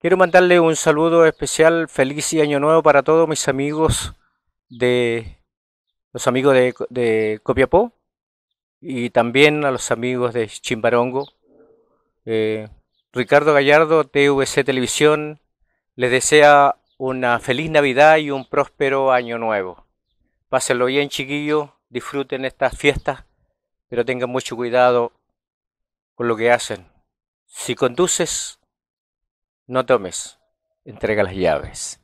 Quiero mandarle un saludo especial, feliz y año nuevo para todos mis amigos de los amigos de, Copiapó y también a los amigos de Chimbarongo. Eh, Ricardo Gallardo, TVC Televisión, les desea una feliz Navidad y un próspero año nuevo. Pásenlo bien, chiquillos, disfruten estas fiestas, pero tengan mucho cuidado con lo que hacen. Si conduces, no tomes, entrega las llaves.